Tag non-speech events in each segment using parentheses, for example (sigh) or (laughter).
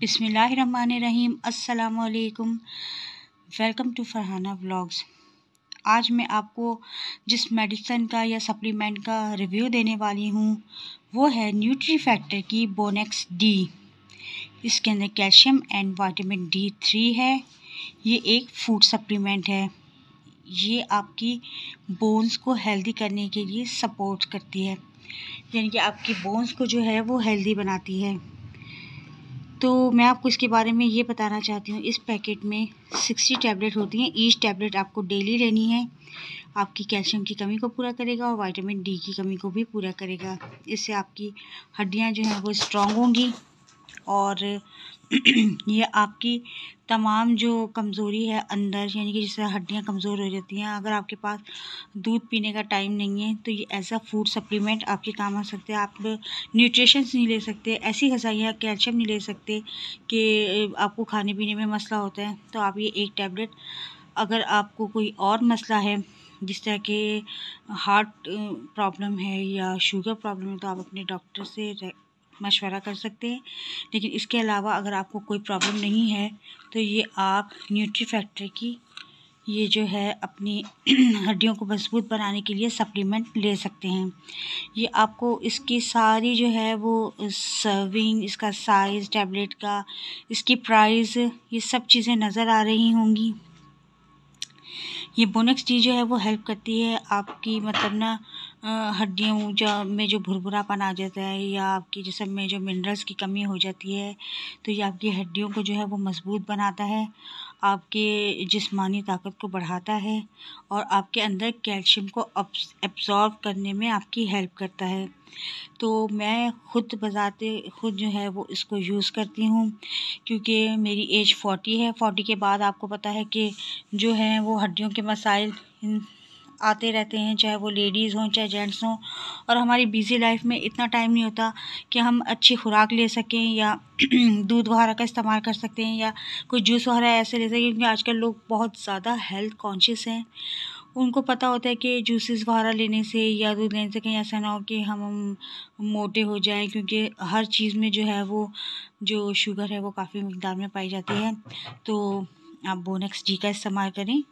बिसमीम अल्लाम welcome to Farhana vlogs आज मैं आपको जिस मेडिसन का या सप्लीमेंट का रिव्यू देने वाली हूँ वो है न्यूट्री फैक्टर की बोनेक्स डी इसके अंदर calcium and vitamin D three है ये एक फूड सप्लीमेंट है ये आपकी बोन्स को हेल्दी करने के लिए सपोर्ट करती है यानी कि आपकी बोन्स को जो है वो हेल्दी बनाती है तो मैं आपको इसके बारे में ये बताना चाहती हूँ इस पैकेट में सिक्सटी टैबलेट होती हैं ईच टैबलेट आपको डेली लेनी है आपकी कैल्शियम की कमी को पूरा करेगा और वाइटामिन डी की कमी को भी पूरा करेगा इससे आपकी हड्डियाँ जो हैं वो स्ट्रॉन्ग होंगी और (clears throat) ये आपकी तमाम जो कमज़ोरी है अंदर यानी कि जिस तरह हड्डियाँ कमज़ोर हो जाती हैं अगर आपके पास दूध पीने का टाइम नहीं है तो ये ऐसा फूड सप्लीमेंट आपके काम आ सकते हैं आप न्यूट्रिशंस नहीं ले सकते ऐसी गजाइयाँ कैल्शियम नहीं ले सकते कि आपको खाने पीने में मसला होता है तो आप ये एक टैबलेट अगर आपको कोई और मसला है जिस तरह के हार्ट प्रॉब्लम है या शुगर प्रॉब्लम है तो आप अपने डॉक्टर से मशवरा कर सकते हैं लेकिन इसके अलावा अगर आपको कोई प्रॉब्लम नहीं है तो ये आप न्यूट्री फैक्ट्री की ये जो है अपनी (clears throat) हड्डियों को मजबूत बनाने के लिए सप्लीमेंट ले सकते हैं ये आपको इसकी सारी जो है वो सर्विंग इसका साइज़ टैबलेट का इसकी प्राइस ये सब चीज़ें नज़र आ रही होंगी ये बोनेक्स चीज जो है वो हेल्प करती है आपकी मतलब ना हड्डियों जब में जो भुरभुरापन आ जाता है या आपकी जिसम में जो मिनरल्स की कमी हो जाती है तो ये आपकी हड्डियों को जो है वो मज़बूत बनाता है आपके जिस्मानी ताकत को बढ़ाता है और आपके अंदर कैल्शियम को एब्ज़ॉर्ब करने में आपकी हेल्प करता है तो मैं ख़ुद बजाते ख़ुद जो है वो इसको यूज़ करती हूँ क्योंकि मेरी एज फोर्टी है फोर्टी के बाद आपको पता है कि जो है वो हड्डियों के मसाइल आते रहते हैं चाहे वो लेडीज़ हों चाहे जेंट्स हों और हमारी बिज़ी लाइफ में इतना टाइम नहीं होता कि हम अच्छी खुराक ले सकें या (clears throat) दूध वगैरह का इस्तेमाल कर सकते हैं या कोई जूस वगैरह ऐसे ले सकें क्योंकि आजकल लोग बहुत ज़्यादा हेल्थ कॉन्शियस हैं उनको पता होता है कि जूसेस वगैरह लेने से या दूध लेने से कहीं ऐसा ना हो कि हम मोटे हो जाएं क्योंकि हर चीज़ में जो है वो जो शुगर है वो काफ़ी मकदार में पाई जाती है तो आप बोनेक्स जी का इस्तेमाल करें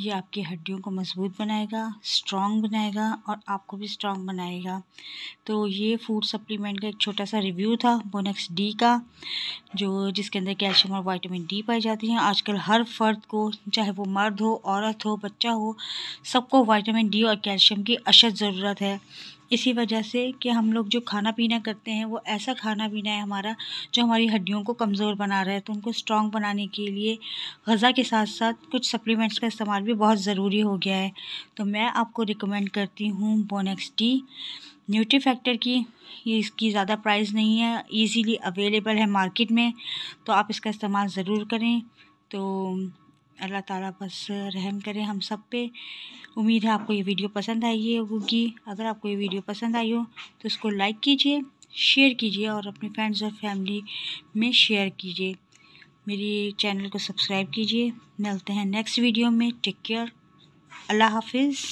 ये आपकी हड्डियों को मज़बूत बनाएगा स्ट्रॉन्ग बनाएगा और आपको भी स्ट्रॉन्ग बनाएगा तो ये फूड सप्लीमेंट का एक छोटा सा रिव्यू था बोनेक्स डी का जो जिसके अंदर कैल्शियम और वाइटामिन डी पाई जाती हैं आजकल हर फर्द को चाहे वो मर्द हो औरत हो बच्चा हो सबको वाइटामिन डी और कैल्शियम की अशद ज़रूरत है इसी वजह से कि हम लोग जो खाना पीना करते हैं वो ऐसा खाना पीना है हमारा जो हमारी हड्डियों को कमज़ोर बना रहा है तो उनको स्ट्रॉन्ग बनाने के लिए गज़ा के साथ साथ कुछ सप्लीमेंट्स का इस्तेमाल भी बहुत ज़रूरी हो गया है तो मैं आपको रिकमेंड करती हूँ बोनेक्स टी न्यूट्री फैक्टर की ये इसकी ज़्यादा प्राइस नहीं है ईज़िली अवेलेबल है मार्केट में तो आप इसका इस्तेमाल ज़रूर करें तो अल्लाह ताला बस रहम करे हम सब पे उम्मीद है आपको ये वीडियो पसंद आई होगी अगर आपको ये वीडियो पसंद आई हो तो इसको लाइक कीजिए शेयर कीजिए और अपने फ्रेंड्स और फैमिली में शेयर कीजिए मेरी चैनल को सब्सक्राइब कीजिए मिलते हैं नेक्स्ट वीडियो में टेक केयर अल्लाह हाफिज़